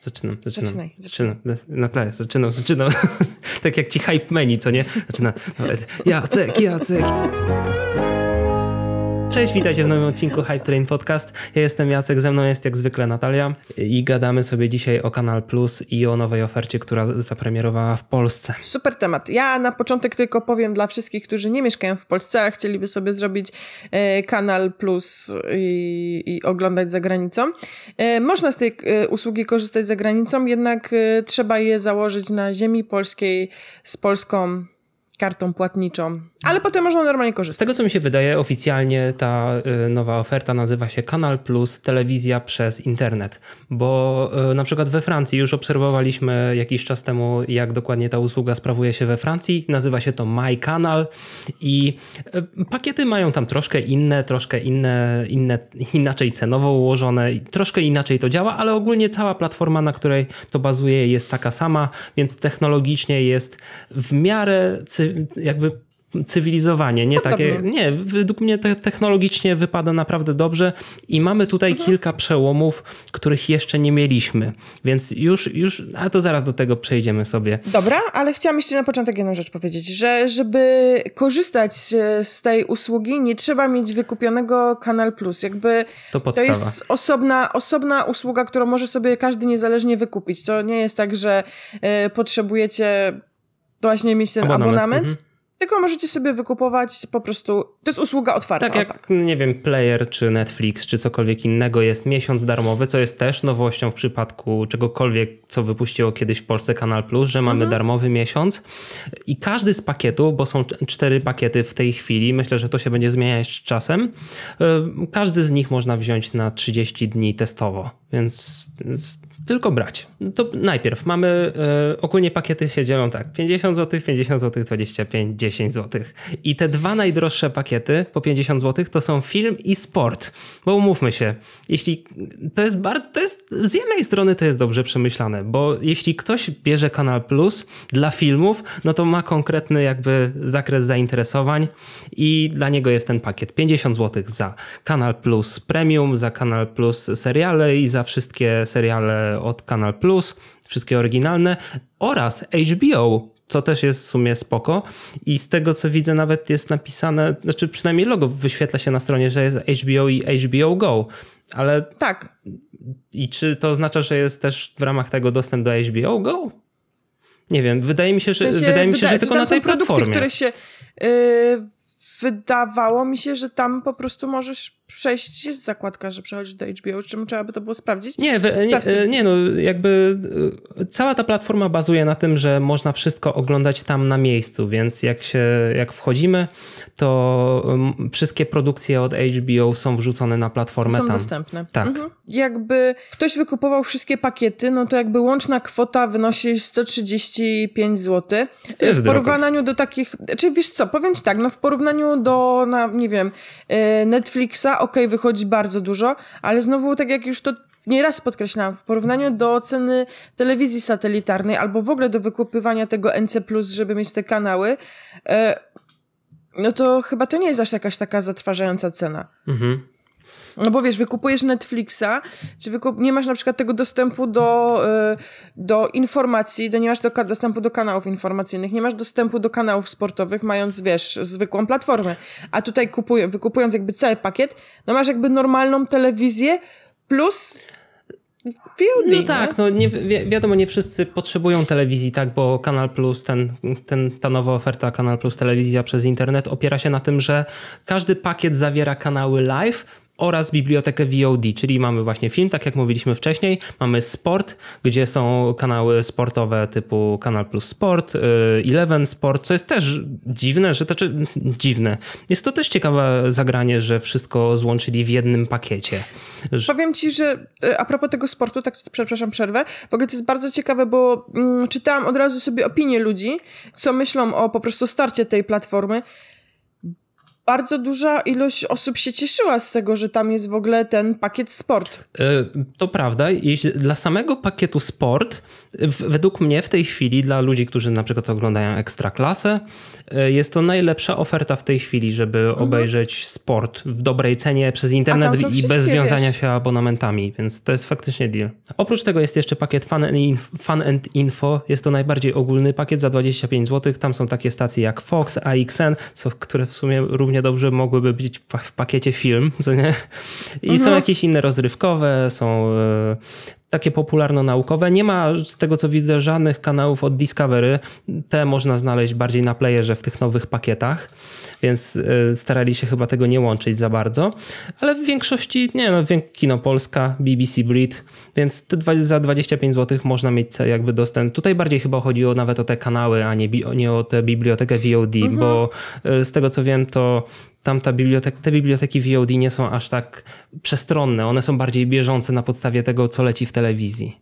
Zaczynam, zaczynam. Zaczynaj, zaczynam. Na tle, zaczynam, zaczynam. tak jak ci hype menu, co nie? Zaczyna. Jacek, Jacek. Cześć, witajcie w nowym odcinku Hype Train Podcast. Ja jestem Jacek, ze mną jest jak zwykle Natalia i gadamy sobie dzisiaj o Kanal Plus i o nowej ofercie, która zapremierowała w Polsce. Super temat. Ja na początek tylko powiem dla wszystkich, którzy nie mieszkają w Polsce, a chcieliby sobie zrobić e, Kanal Plus i, i oglądać za granicą. E, można z tej e, usługi korzystać za granicą, jednak trzeba je założyć na ziemi polskiej z polską kartą płatniczą, ale potem można normalnie korzystać. Z tego co mi się wydaje, oficjalnie ta y, nowa oferta nazywa się Kanal Plus Telewizja przez Internet, bo y, na przykład we Francji już obserwowaliśmy jakiś czas temu, jak dokładnie ta usługa sprawuje się we Francji. Nazywa się to My Kanal i y, pakiety mają tam troszkę inne, troszkę inne, inne inaczej cenowo ułożone, troszkę inaczej to działa, ale ogólnie cała platforma, na której to bazuje, jest taka sama, więc technologicznie jest w miarę cywilizowana jakby cywilizowanie, nie no takie, no. nie, według mnie te technologicznie wypada naprawdę dobrze i mamy tutaj mhm. kilka przełomów, których jeszcze nie mieliśmy, więc już, już, a to zaraz do tego przejdziemy sobie. Dobra, ale chciałam jeszcze na początek jedną rzecz powiedzieć, że żeby korzystać e, z tej usługi nie trzeba mieć wykupionego Kanal Plus, jakby to, to jest osobna, osobna usługa, którą może sobie każdy niezależnie wykupić, to nie jest tak, że y, potrzebujecie właśnie mieć ten abonament, abonament mhm. tylko możecie sobie wykupować po prostu, to jest usługa otwarta. Tak jak, tak. nie wiem, Player czy Netflix czy cokolwiek innego jest miesiąc darmowy, co jest też nowością w przypadku czegokolwiek, co wypuściło kiedyś w Polsce Kanal Plus, że mamy mhm. darmowy miesiąc i każdy z pakietów, bo są cztery pakiety w tej chwili, myślę, że to się będzie zmieniać z czasem, y, każdy z nich można wziąć na 30 dni testowo, więc, więc tylko brać. No to najpierw mamy, yy, ogólnie pakiety się dzielą tak, 50 zł, 50 zł, 25, 10 zł. I te dwa najdroższe pakiety po 50 zł to są film i sport. Bo umówmy się, jeśli to jest bardzo, to jest z jednej strony to jest dobrze przemyślane, bo jeśli ktoś bierze Kanal Plus dla filmów, no to ma konkretny jakby zakres zainteresowań i dla niego jest ten pakiet 50 zł za Kanal Plus Premium, za Kanal Plus seriale i za wszystkie seriale od Kanal Plus, wszystkie oryginalne oraz HBO co też jest w sumie spoko. I z tego co widzę, nawet jest napisane, znaczy przynajmniej logo wyświetla się na stronie, że jest HBO i HBO Go. Ale tak. I czy to oznacza, że jest też w ramach tego dostęp do HBO Go? Nie wiem, wydaje mi się, że, w sensie, wydaje mi się, że tylko na tej platformie. Które się, yy, wydawało mi się, że tam po prostu możesz przejść, jest zakładka, że przechodzi do HBO, czy trzeba by to było sprawdzić? Nie, we, nie, e, nie, no jakby e, cała ta platforma bazuje na tym, że można wszystko oglądać tam na miejscu, więc jak się, jak wchodzimy, to wszystkie produkcje od HBO są wrzucone na platformę są tam. Są dostępne. Tak. Mhm. Jakby ktoś wykupował wszystkie pakiety, no to jakby łączna kwota wynosi 135 zł. W porównaniu drogo. do takich, czy znaczy, wiesz co, powiem ci tak, no w porównaniu do, na, nie wiem, e, Netflixa, OK, okej, okay, wychodzi bardzo dużo, ale znowu, tak jak już to nieraz podkreślałam, w porównaniu do ceny telewizji satelitarnej albo w ogóle do wykupywania tego NC, żeby mieć te kanały, e, no to chyba to nie jest aż jakaś taka zatrważająca cena. Mhm. No bo wiesz, wykupujesz Netflixa, czy wykup... nie masz na przykład tego dostępu do, y, do informacji, do, nie masz do, dostępu do kanałów informacyjnych, nie masz dostępu do kanałów sportowych, mając, wiesz, zwykłą platformę. A tutaj kupuj... wykupując jakby cały pakiet, no masz jakby normalną telewizję plus VOD, no tak, no nie, wi wiadomo, nie wszyscy potrzebują telewizji, tak, bo Kanal Plus, ten, ten, ta nowa oferta Kanal Plus Telewizja przez internet opiera się na tym, że każdy pakiet zawiera kanały live, oraz bibliotekę VOD, czyli mamy właśnie film, tak jak mówiliśmy wcześniej, mamy sport, gdzie są kanały sportowe typu Kanal Plus Sport, y, Eleven Sport, co jest też dziwne, że to czy, dziwne. Jest to też ciekawe zagranie, że wszystko złączyli w jednym pakiecie. Powiem ci, że y, a propos tego sportu, tak przepraszam przerwę, w ogóle to jest bardzo ciekawe, bo mm, czytałam od razu sobie opinie ludzi, co myślą o po prostu starcie tej platformy bardzo duża ilość osób się cieszyła z tego, że tam jest w ogóle ten pakiet sport. E, to prawda. dla samego pakietu sport, według mnie w tej chwili, dla ludzi, którzy na przykład oglądają klasę, e, jest to najlepsza oferta w tej chwili, żeby mhm. obejrzeć sport w dobrej cenie przez internet i bez związania wiesz. się abonamentami, więc to jest faktycznie deal. Oprócz tego jest jeszcze pakiet Fun and, Info. Fun and Info. Jest to najbardziej ogólny pakiet za 25 zł. Tam są takie stacje jak Fox, AXN, co, które w sumie również równie dobrze mogłyby być w pakiecie film, co nie? I są mhm. jakieś inne rozrywkowe, są e, takie popularno-naukowe. Nie ma z tego co widzę żadnych kanałów od Discovery. Te można znaleźć bardziej na playerze w tych nowych pakietach więc e, starali się chyba tego nie łączyć za bardzo. Ale w większości, nie no, wiem, Kino Polska, BBC Brit, więc za 25 zł można mieć jakby dostęp. Tutaj bardziej chyba chodziło nawet o te kanały, a nie, nie o tę bibliotekę VOD, mhm. bo e, z tego co wiem, to tamta biblioteka, te biblioteki VOD nie są aż tak przestronne, one są bardziej bieżące na podstawie tego, co leci w telewizji.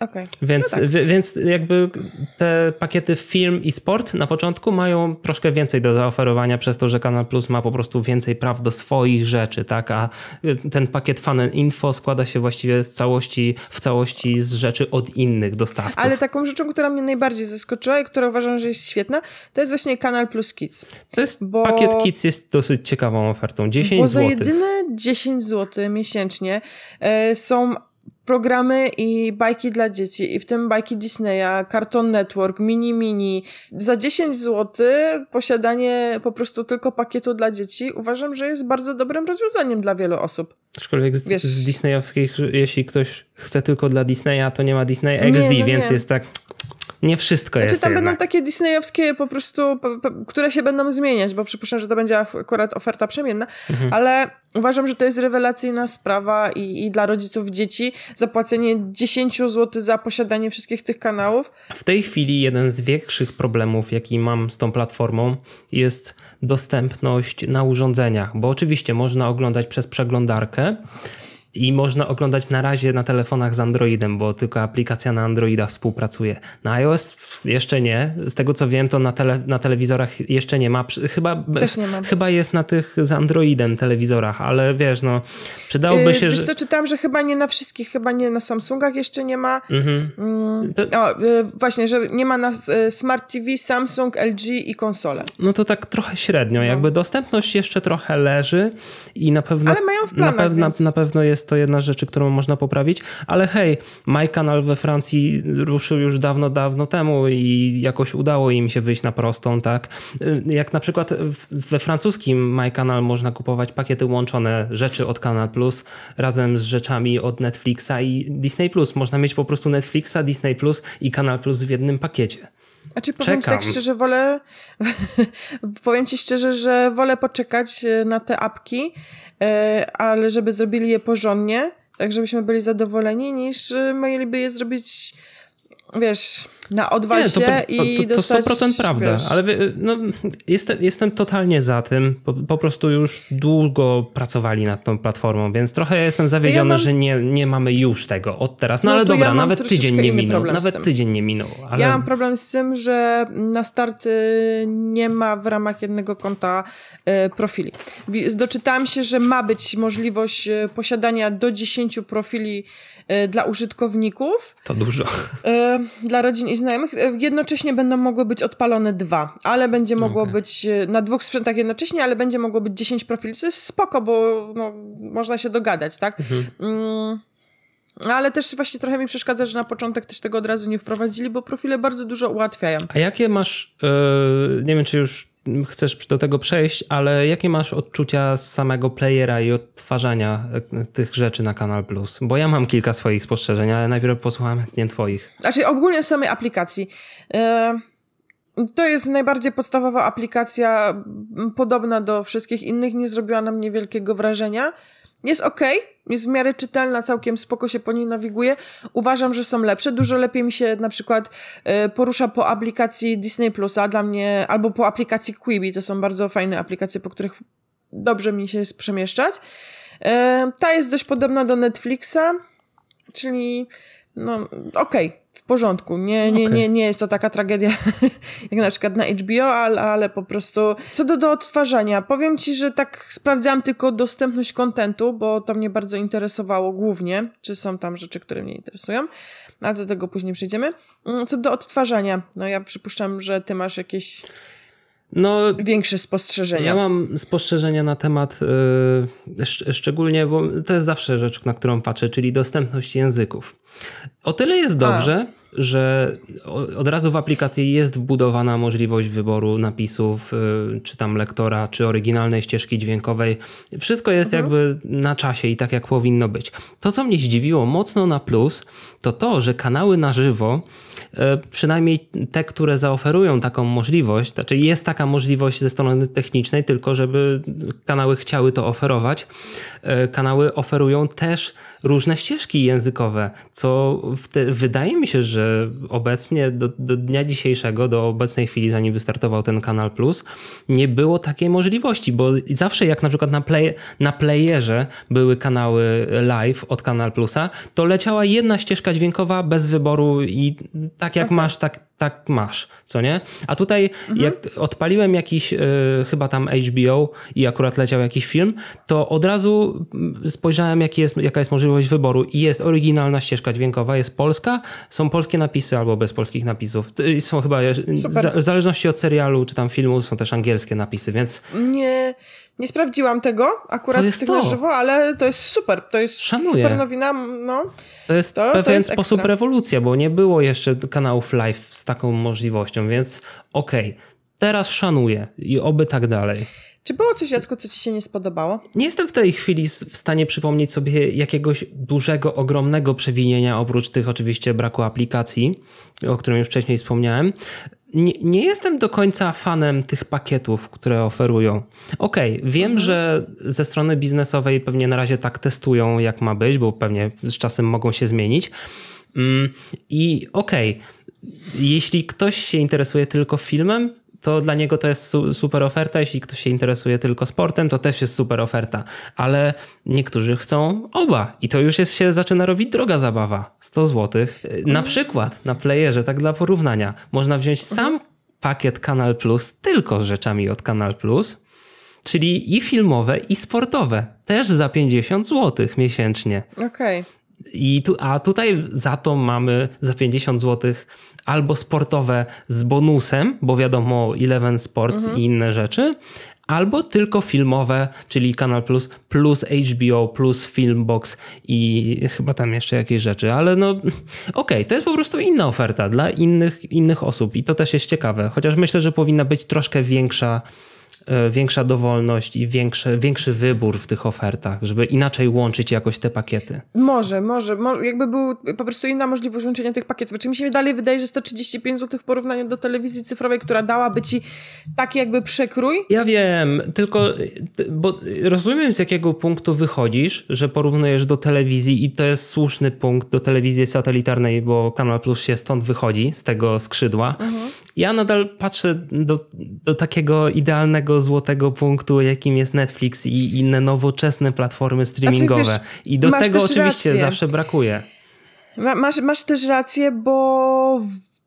Okay. Więc, no tak. w, więc jakby te pakiety film i sport na początku mają troszkę więcej do zaoferowania przez to, że Kanal Plus ma po prostu więcej praw do swoich rzeczy, tak? A y, ten pakiet Fan and Info składa się właściwie z całości, w całości z rzeczy od innych dostawców. Ale taką rzeczą, która mnie najbardziej zaskoczyła i która uważam, że jest świetna, to jest właśnie Kanal Plus Kids. To jest, bo... pakiet Kids jest dosyć ciekawą ofertą. 10 zł. Bo za jedyne 10 zł miesięcznie e, są programy i bajki dla dzieci, i w tym bajki Disneya, Cartoon Network, Mini Mini. Za 10 zł posiadanie po prostu tylko pakietu dla dzieci uważam, że jest bardzo dobrym rozwiązaniem dla wielu osób. Aczkolwiek z, Wiesz, z disneyowskich, jeśli ktoś chce tylko dla Disneya, to nie ma Disney XD, nie, no więc nie. jest tak nie wszystko znaczy, jest tam jednak. będą takie disneyowskie po prostu, które się będą zmieniać, bo przypuszczam, że to będzie akurat oferta przemienna, mhm. ale uważam, że to jest rewelacyjna sprawa i, i dla rodziców dzieci zapłacenie 10 zł za posiadanie wszystkich tych kanałów. W tej chwili jeden z większych problemów, jaki mam z tą platformą jest dostępność na urządzeniach, bo oczywiście można oglądać przez przeglądarkę, i można oglądać na razie na telefonach z Androidem, bo tylko aplikacja na Androida współpracuje. Na iOS jeszcze nie. Z tego co wiem, to na, tele, na telewizorach jeszcze nie ma. Chyba, nie ma. chyba jest na tych z Androidem telewizorach, ale wiesz, no przydałoby yy, się... Wiesz że... co, czytam, że chyba nie na wszystkich, chyba nie na Samsungach jeszcze nie ma. Mhm. Mm. to... o, yy, właśnie, że nie ma na yy, Smart TV, Samsung, LG i konsole. No to tak trochę średnio. No. Jakby dostępność jeszcze trochę leży i na pewno... Ale mają w planach, na, więc... na pewno jest jest to jedna z rzeczy, którą można poprawić, ale hej, My Kanal we Francji ruszył już dawno, dawno temu i jakoś udało im się wyjść na prostą, tak? Y, jak na przykład we francuskim My Kanal można kupować pakiety łączone rzeczy od Kanal+, Plus razem z rzeczami od Netflixa i Disney Plus. Można mieć po prostu Netflixa, Disney Plus i Kanal+ Plus w jednym pakiecie. A czy powiem Czekam. ci tak szczerze, wolę powiem ci szczerze, że wolę poczekać e, na te apki, e, ale żeby zrobili je porządnie, tak żebyśmy byli zadowoleni, niż e, mieliby je zrobić wiesz, na odwagę i to, to, to dostać... To 100% prawda, wiesz. ale no, jestem, jestem totalnie za tym. Po, po, prostu już długo pracowali nad tą platformą, więc trochę jestem zawiedziony, ja mam... że nie, nie mamy już tego od teraz. No, no ale dobra, ja nawet tydzień nie minął. Nawet tydzień nie minął. Ale... Ja mam problem z tym, że na start nie ma w ramach jednego konta y, profili. Doczytałam się, że ma być możliwość y, posiadania do 10 profili y, dla użytkowników. To dużo dla rodzin i znajomych e, jednocześnie będą mogły być odpalone dwa, ale będzie no mogło okay. być e, na dwóch sprzętach jednocześnie, ale będzie mogło być 10 profili, co jest spoko, bo no, można się dogadać, tak? Mhm. Mm. Ale też właśnie trochę mi przeszkadza, że na początek też tego od razu nie wprowadzili, bo profile bardzo dużo ułatwiają. A jakie masz, yy, nie wiem czy już chcesz do tego przejść, ale jakie masz odczucia z samego playera i odtwarzania e, tych rzeczy na Kanal Plus? Bo ja mam kilka swoich spostrzeżeń, ale najpierw posłucham nie twoich. Znaczy ogólnie samej aplikacji. E, to jest najbardziej podstawowa aplikacja, podobna do wszystkich innych, nie zrobiła na mnie wielkiego wrażenia. Jest ok, jest w miarę czytelna, całkiem spoko się po niej nawiguje. Uważam, że są lepsze. Dużo lepiej mi się na przykład e, porusza po aplikacji Disney Plusa dla mnie, albo po aplikacji Quibi. To są bardzo fajne aplikacje, po których dobrze mi się jest przemieszczać. E, ta jest dość podobna do Netflixa, czyli no okej, okay w porządku. Nie, nie, okay. nie, nie jest to taka tragedia jak na przykład na HBO, ale, ale po prostu co do, do odtwarzania, powiem ci, że tak sprawdzałam tylko dostępność kontentu, bo to mnie bardzo interesowało głównie, czy są tam rzeczy, które mnie interesują, ale do tego później przejdziemy. Mm, co do odtwarzania, no ja przypuszczam, że ty masz jakieś no, Większe spostrzeżenia. Ja mam spostrzeżenia na temat, yy, szczególnie, bo to jest zawsze rzecz, na którą patrzę, czyli dostępność języków. O tyle jest dobrze, A że od razu w aplikacji jest wbudowana możliwość wyboru napisów, y, czy tam lektora, czy oryginalnej ścieżki dźwiękowej. Wszystko jest mhm. jakby na czasie i tak jak powinno być. To, co mnie zdziwiło mocno na plus, to to, że kanały na żywo, y, przynajmniej te, które zaoferują taką możliwość, znaczy jest taka możliwość ze strony technicznej, tylko żeby kanały chciały to oferować, y, kanały oferują też różne ścieżki językowe, co te, wydaje mi się, że obecnie do, do, dnia dzisiejszego, do obecnej chwili, zanim wystartował ten Kanal Plus, nie było takiej możliwości, bo zawsze jak na przykład na, play, na playerze były kanały live od Kanal Plusa, to leciała jedna ścieżka dźwiękowa bez wyboru i tak jak okay. Tak, tak. masz, tak, tak masz, co nie? A tutaj mhm. jak odpaliłem jakiś y, chyba tam HBO i akurat leciał jakiś film, to od razu mm, spojrzałem jaki jest, jaka jest możliwość wyboru i jest oryginalna ścieżka dźwiękowa, jest polska, są polskie napisy albo bez polskich napisów. Są chyba, e, w zależności od serialu czy tam filmu są też angielskie napisy, więc... Nie, nie sprawdziłam tego akurat w tych to. na żywo, ale to jest super. To jest Szanuję. super nowina. No. To jest to, pewien to jest sposób ekstra. rewolucja, bo nie było jeszcze kanałów live z taką możliwością, więc okej. Okay. Teraz szanuję i oby tak dalej. Czy było coś, Jacku, co ci się nie spodobało? Nie jestem w tej chwili w stanie przypomnieć sobie jakiegoś dużego, ogromnego przewinienia, oprócz tych oczywiście braku aplikacji, o którym już wcześniej wspomniałem. Nie, nie, jestem do końca fanem tych pakietów, które oferują. Okej, okay, wiem, mhm. że ze strony biznesowej pewnie na razie tak testują, jak ma być, bo pewnie z czasem mogą się zmienić. Mm, I okej, okay, jeśli ktoś się interesuje tylko filmem, to dla niego to jest super oferta. Jeśli ktoś się interesuje tylko sportem, to też jest super oferta, ale niektórzy chcą oba i to już jest, się zaczyna robić droga zabawa. 100 zł. E, na mhm. przykład na playerze, tak dla porównania, można wziąć mhm. sam pakiet Kanal Plus tylko z rzeczami od Kanal Plus, czyli i filmowe, i sportowe, też za 50 zł miesięcznie. Okej. Okay. I tu, a tutaj za to mamy za 50 zł albo sportowe z bonusem, bo wiadomo, Eleven Sports mhm. i inne rzeczy, albo tylko filmowe, czyli Kanal Plus, plus HBO, plus Filmbox i chyba tam jeszcze jakieś rzeczy, ale no okej, okay, to jest po prostu inna oferta dla innych, innych osób i to też jest ciekawe, chociaż myślę, że powinna być troszkę większa E, większa dowolność i większy, większy wybór w tych ofertach, żeby inaczej łączyć jakoś te pakiety. Może, może, może jakby był po prostu inna możliwość łączenia tych pakietów. Czy znaczy, mi się dalej wydaje, że 135 zł w porównaniu do telewizji cyfrowej, która dałaby ci taki jakby przekrój? Ja wiem, tylko bo rozumiem z jakiego punktu wychodzisz, że porównujesz do telewizji i to jest słuszny punkt do telewizji satelitarnej, bo Kanal Plus się stąd wychodzi, z tego skrzydła. Mhm ja nadal patrzę do, do takiego idealnego złotego punktu, jakim jest Netflix i inne nowoczesne platformy znaczy, streamingowe. Znaczy, wiesz, I do tego oczywiście rację. zawsze brakuje. Masz, masz też rację, bo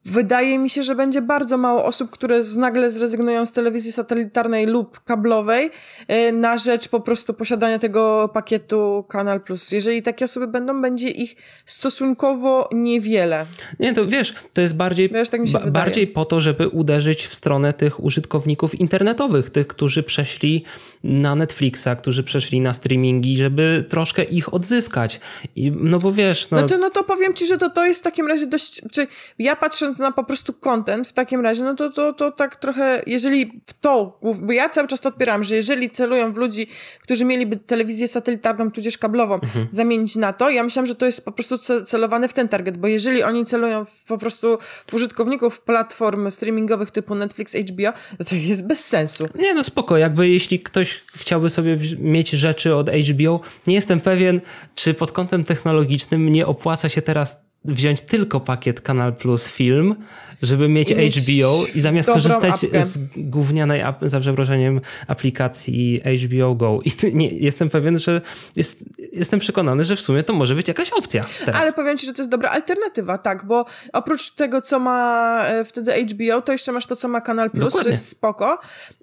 Wydaje mi się, że będzie bardzo mało osób, które nagle zrezygnują z telewizji satelitarnej lub kablowej e, na rzecz po prostu posiadania tego pakietu Kanal Plus. Jeżeli takie osoby będą, będzie ich stosunkowo niewiele. Nie, to wiesz, to jest bardziej, wiesz, tak ba bardziej po to, żeby uderzyć w stronę tych użytkowników internetowych, tych, którzy przeszli na Netflixa, którzy przeszli na streamingi, żeby troszkę ich odzyskać. I, no bo wiesz... No... Znaczy, no to powiem ci, że to, to jest w takim razie dość... Czy ja patrząc na po prostu content w takim razie, no to, to, to tak trochę, jeżeli w to, bo ja cały czas to odpieram, że jeżeli celują w ludzi, którzy mieliby telewizję satelitarną, tudzież kablową, mhm. zamienić na to, ja myślałam, że to jest po prostu celowane w ten target, bo jeżeli oni celują w, po prostu w użytkowników platform streamingowych typu Netflix, HBO, to, no to jest bez sensu. Nie, no spoko, jakby jeśli ktoś chciałby sobie mieć rzeczy od HBO, nie jestem pewien, czy pod kątem technologicznym nie opłaca się teraz wziąć tylko pakiet Kanal Plus Film, żeby mieć, HBO i zamiast korzystać apkę. z gównianej, za przeproszeniem, aplikacji HBO Go. I nie, jestem pewien, że jest, jestem przekonany, że w sumie to może być jakaś opcja. Teraz. Ale powiem ci, że to jest dobra alternatywa, tak, bo oprócz tego, co ma e, wtedy HBO, to jeszcze masz to, co ma Kanal Plus, Dokładnie. co jest spoko.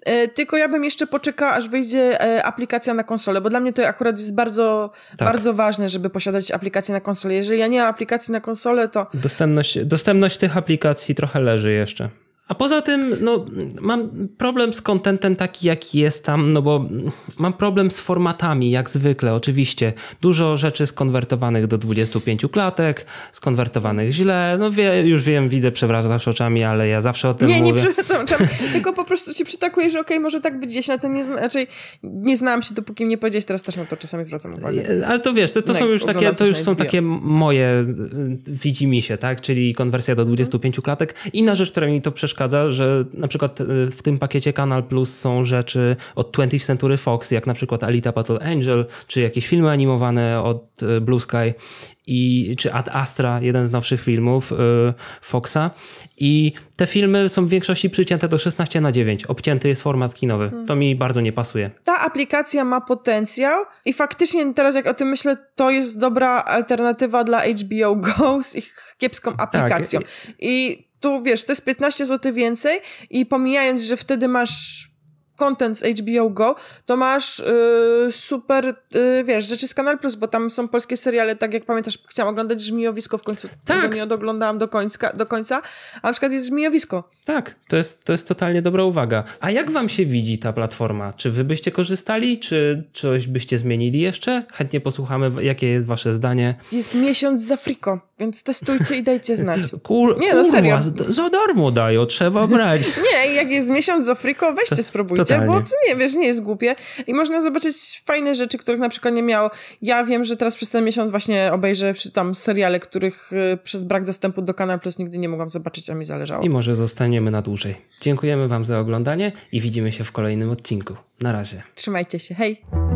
E, tylko ja bym jeszcze poczekał, aż wyjdzie e, aplikacja na konsolę, bo dla mnie to akurat jest bardzo, tak. bardzo ważne, żeby posiadać aplikację na konsolę. Jeżeli ja nie mam aplikacji na konsolę, konsolę, to. Dostępność, dostępność tych aplikacji trochę leży jeszcze. A poza tym, no, mam problem z kontentem taki, jaki jest tam, no bo mam problem z formatami, jak zwykle, oczywiście. Dużo rzeczy skonwertowanych do 25 klatek, skonwertowanych źle. No wie, już wiem, widzę, przewracasz oczami, ale ja zawsze o tym nie, mówię. Nie, nie przewracam oczami, tylko po prostu ci przytakuję, że okej, okay, może tak być gdzieś, na ten nie, znaczy, nie znałam się, dopóki nie powiedziałeś, teraz też na to czasami zwracam uwagę. Ale to wiesz, to, to no, są już takie, to już są takie moje y, widzi mi się, tak? Czyli konwersja do 25 klatek. Inna rzecz, która mi to przeszkadza, przeszkadza, że na przykład e, w tym pakiecie Kanal Plus są rzeczy od 20th Century Fox, jak na przykład Alita Battle Angel, czy jakieś filmy animowane od e, Blue Sky i, czy Ad Astra, jeden z nowszych filmów e, Foxa. I te filmy są w większości przycięte do 16 na 9. Obcięty jest format kinowy. Hmm. To mi bardzo nie pasuje. Ta aplikacja ma potencjał i faktycznie teraz jak o tym myślę, to jest dobra alternatywa dla HBO Go z ich kiepską tak, aplikacją. Tak. I tu wiesz, to jest 15 zł więcej i pomijając, że wtedy masz content z HBO Go, to masz yy, super, yy, wiesz, rzeczy z Kanal Plus, bo tam są polskie seriale, tak jak pamiętasz, chciałam oglądać Żmijowisko w końcu, tak. nie oglądałam do końca, do końca, a na przykład jest Żmijowisko. Tak, to jest, to jest totalnie dobra uwaga. A jak wam się widzi ta platforma? Czy wy byście korzystali, czy coś byście zmienili jeszcze? Chętnie posłuchamy, jakie jest wasze zdanie. Jest miesiąc za friko. Więc testujcie i dajcie znać. Kur, nie, no serio. Za, za darmo dają, trzeba brać. nie, jak jest miesiąc z Afryką, weźcie, spróbujcie, totalnie. bo to nie, wiesz, nie jest głupie. I można zobaczyć fajne rzeczy, których na przykład nie miało. Ja wiem, że teraz przez ten miesiąc właśnie obejrzę tam seriale, których y, przez brak dostępu do Kanal Plus nigdy nie mogłam zobaczyć, a mi zależało. I może zostaniemy na dłużej. Dziękujemy wam za oglądanie i widzimy się w kolejnym odcinku. Na razie. Trzymajcie się, hej!